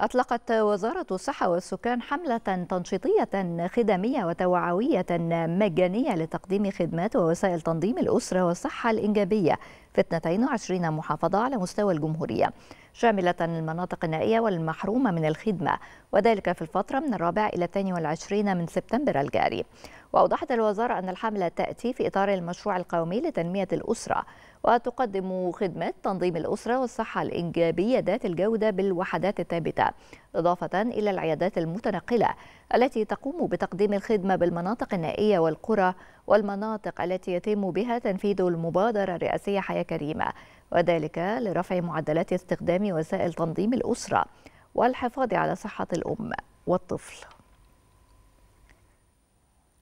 أطلقت وزارة الصحة والسكان حملة تنشيطية خدمية وتوعوية مجانية لتقديم خدمات ووسائل تنظيم الأسرة والصحة الإنجابية في 22 محافظة على مستوى الجمهورية شاملة المناطق النائية والمحرومة من الخدمة وذلك في الفترة من الرابع إلى 22 من سبتمبر الجاري وأوضحت الوزارة أن الحملة تأتي في إطار المشروع القومي لتنمية الأسرة وتقدم خدمة تنظيم الأسرة والصحة الإنجابية ذات الجودة بالوحدات الثابتة إضافة إلى العيادات المتنقلة التي تقوم بتقديم الخدمة بالمناطق النائية والقرى والمناطق التي يتم بها تنفيذ المبادرة الرئاسية حياة كريمة وذلك لرفع معدلات استخدام وسائل تنظيم الأسرة والحفاظ على صحة الأم والطفل